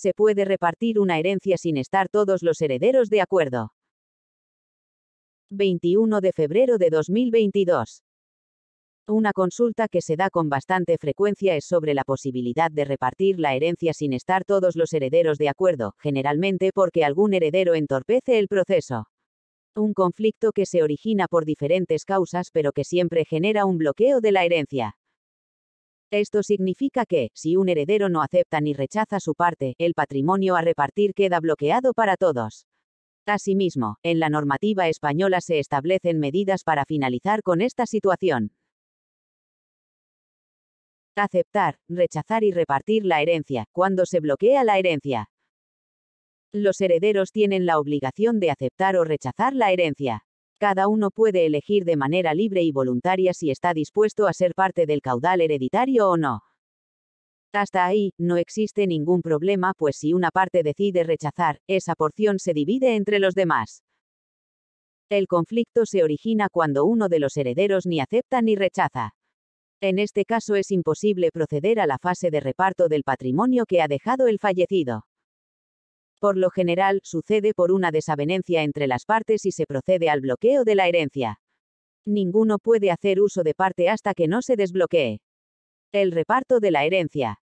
se puede repartir una herencia sin estar todos los herederos de acuerdo. 21 de febrero de 2022. Una consulta que se da con bastante frecuencia es sobre la posibilidad de repartir la herencia sin estar todos los herederos de acuerdo, generalmente porque algún heredero entorpece el proceso. Un conflicto que se origina por diferentes causas pero que siempre genera un bloqueo de la herencia. Esto significa que, si un heredero no acepta ni rechaza su parte, el patrimonio a repartir queda bloqueado para todos. Asimismo, en la normativa española se establecen medidas para finalizar con esta situación. Aceptar, rechazar y repartir la herencia, cuando se bloquea la herencia. Los herederos tienen la obligación de aceptar o rechazar la herencia. Cada uno puede elegir de manera libre y voluntaria si está dispuesto a ser parte del caudal hereditario o no. Hasta ahí, no existe ningún problema, pues si una parte decide rechazar, esa porción se divide entre los demás. El conflicto se origina cuando uno de los herederos ni acepta ni rechaza. En este caso es imposible proceder a la fase de reparto del patrimonio que ha dejado el fallecido. Por lo general, sucede por una desavenencia entre las partes y se procede al bloqueo de la herencia. Ninguno puede hacer uso de parte hasta que no se desbloquee. El reparto de la herencia.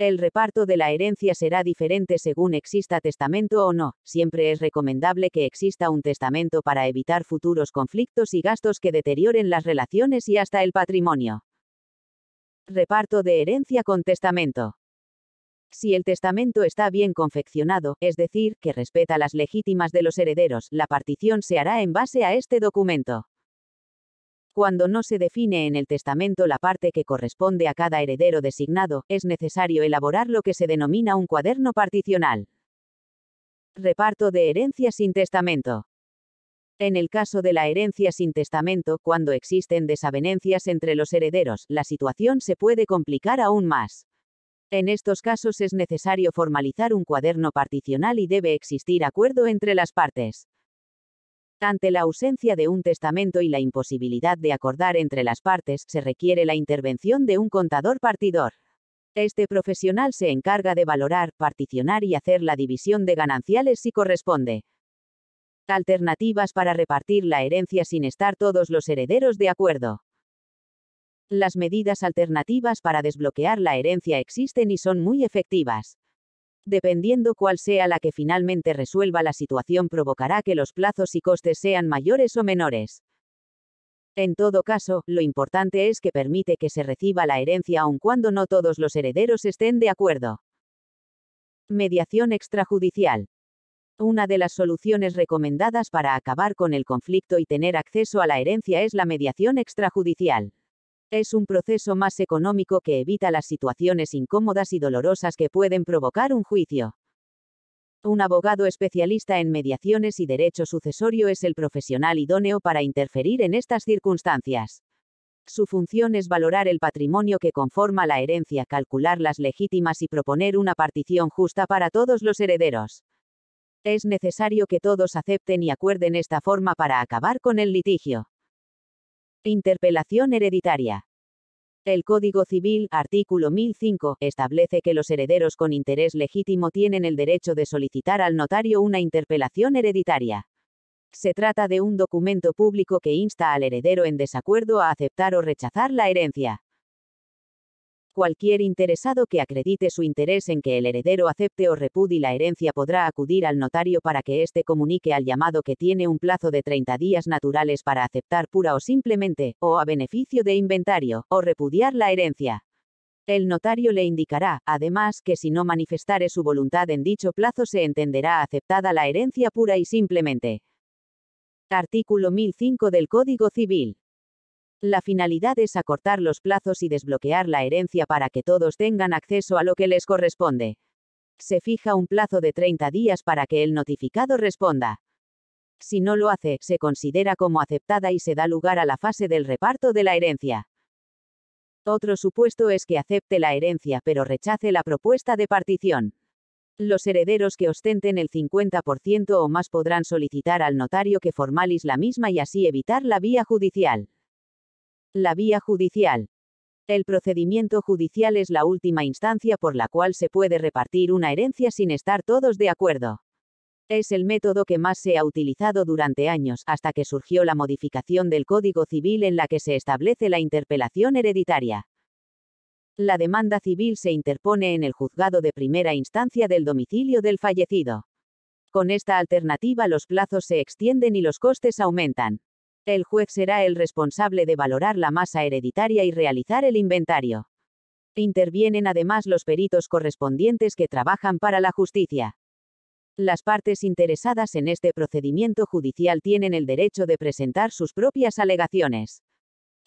El reparto de la herencia será diferente según exista testamento o no. Siempre es recomendable que exista un testamento para evitar futuros conflictos y gastos que deterioren las relaciones y hasta el patrimonio. Reparto de herencia con testamento. Si el testamento está bien confeccionado, es decir, que respeta las legítimas de los herederos, la partición se hará en base a este documento. Cuando no se define en el testamento la parte que corresponde a cada heredero designado, es necesario elaborar lo que se denomina un cuaderno particional. Reparto de herencia sin testamento. En el caso de la herencia sin testamento, cuando existen desavenencias entre los herederos, la situación se puede complicar aún más. En estos casos es necesario formalizar un cuaderno particional y debe existir acuerdo entre las partes. Ante la ausencia de un testamento y la imposibilidad de acordar entre las partes, se requiere la intervención de un contador partidor. Este profesional se encarga de valorar, particionar y hacer la división de gananciales si corresponde. Alternativas para repartir la herencia sin estar todos los herederos de acuerdo. Las medidas alternativas para desbloquear la herencia existen y son muy efectivas. Dependiendo cuál sea la que finalmente resuelva la situación provocará que los plazos y costes sean mayores o menores. En todo caso, lo importante es que permite que se reciba la herencia aun cuando no todos los herederos estén de acuerdo. Mediación extrajudicial. Una de las soluciones recomendadas para acabar con el conflicto y tener acceso a la herencia es la mediación extrajudicial. Es un proceso más económico que evita las situaciones incómodas y dolorosas que pueden provocar un juicio. Un abogado especialista en mediaciones y derecho sucesorio es el profesional idóneo para interferir en estas circunstancias. Su función es valorar el patrimonio que conforma la herencia, calcular las legítimas y proponer una partición justa para todos los herederos. Es necesario que todos acepten y acuerden esta forma para acabar con el litigio. Interpelación hereditaria. El Código Civil, artículo 1005, establece que los herederos con interés legítimo tienen el derecho de solicitar al notario una interpelación hereditaria. Se trata de un documento público que insta al heredero en desacuerdo a aceptar o rechazar la herencia. Cualquier interesado que acredite su interés en que el heredero acepte o repudie la herencia podrá acudir al notario para que éste comunique al llamado que tiene un plazo de 30 días naturales para aceptar pura o simplemente, o a beneficio de inventario, o repudiar la herencia. El notario le indicará, además, que si no manifestare su voluntad en dicho plazo se entenderá aceptada la herencia pura y simplemente. Artículo 1005 del Código Civil. La finalidad es acortar los plazos y desbloquear la herencia para que todos tengan acceso a lo que les corresponde. Se fija un plazo de 30 días para que el notificado responda. Si no lo hace, se considera como aceptada y se da lugar a la fase del reparto de la herencia. Otro supuesto es que acepte la herencia pero rechace la propuesta de partición. Los herederos que ostenten el 50% o más podrán solicitar al notario que formalice la misma y así evitar la vía judicial. La vía judicial. El procedimiento judicial es la última instancia por la cual se puede repartir una herencia sin estar todos de acuerdo. Es el método que más se ha utilizado durante años, hasta que surgió la modificación del Código Civil en la que se establece la interpelación hereditaria. La demanda civil se interpone en el juzgado de primera instancia del domicilio del fallecido. Con esta alternativa los plazos se extienden y los costes aumentan. El juez será el responsable de valorar la masa hereditaria y realizar el inventario. Intervienen además los peritos correspondientes que trabajan para la justicia. Las partes interesadas en este procedimiento judicial tienen el derecho de presentar sus propias alegaciones.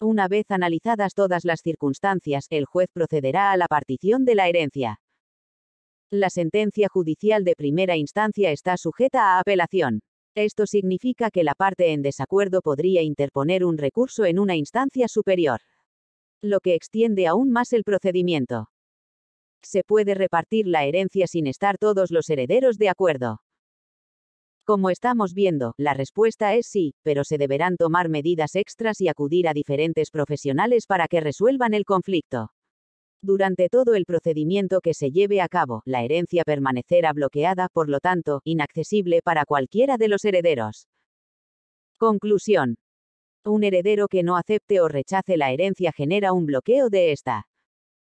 Una vez analizadas todas las circunstancias, el juez procederá a la partición de la herencia. La sentencia judicial de primera instancia está sujeta a apelación. Esto significa que la parte en desacuerdo podría interponer un recurso en una instancia superior, lo que extiende aún más el procedimiento. Se puede repartir la herencia sin estar todos los herederos de acuerdo. Como estamos viendo, la respuesta es sí, pero se deberán tomar medidas extras y acudir a diferentes profesionales para que resuelvan el conflicto. Durante todo el procedimiento que se lleve a cabo, la herencia permanecerá bloqueada, por lo tanto, inaccesible para cualquiera de los herederos. Conclusión. Un heredero que no acepte o rechace la herencia genera un bloqueo de esta.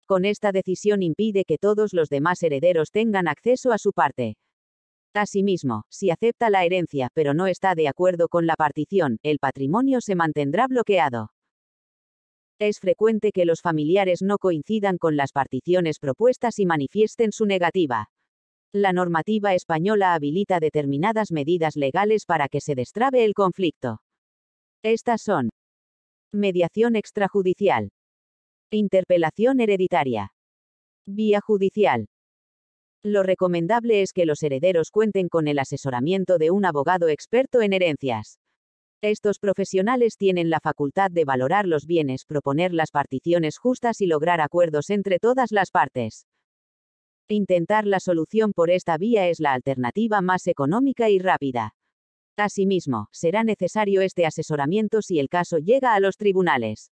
Con esta decisión impide que todos los demás herederos tengan acceso a su parte. Asimismo, si acepta la herencia pero no está de acuerdo con la partición, el patrimonio se mantendrá bloqueado. Es frecuente que los familiares no coincidan con las particiones propuestas y manifiesten su negativa. La normativa española habilita determinadas medidas legales para que se destrabe el conflicto. Estas son mediación extrajudicial, interpelación hereditaria, vía judicial, lo recomendable es que los herederos cuenten con el asesoramiento de un abogado experto en herencias. Estos profesionales tienen la facultad de valorar los bienes, proponer las particiones justas y lograr acuerdos entre todas las partes. Intentar la solución por esta vía es la alternativa más económica y rápida. Asimismo, será necesario este asesoramiento si el caso llega a los tribunales.